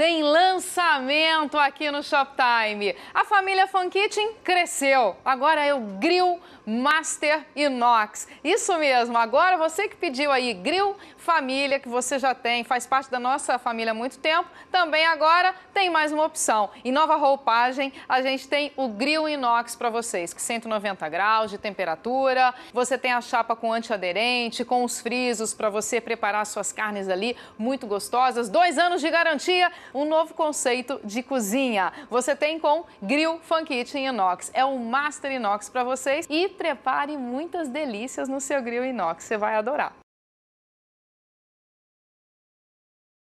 Tem lançamento aqui no Shoptime. A família Fun Kitchen cresceu. Agora é o Grill Master Inox. Isso mesmo, agora você que pediu aí Grill Família, que você já tem, faz parte da nossa família há muito tempo, também agora tem mais uma opção. Em nova roupagem, a gente tem o Grill Inox para vocês, que 190 graus de temperatura, você tem a chapa com antiaderente, com os frisos para você preparar suas carnes ali, muito gostosas. Dois anos de garantia, um novo conceito de cozinha. Você tem com Grill Fun Kitchen Inox. É um Master Inox para vocês e prepare muitas delícias no seu grill inox. Você vai adorar.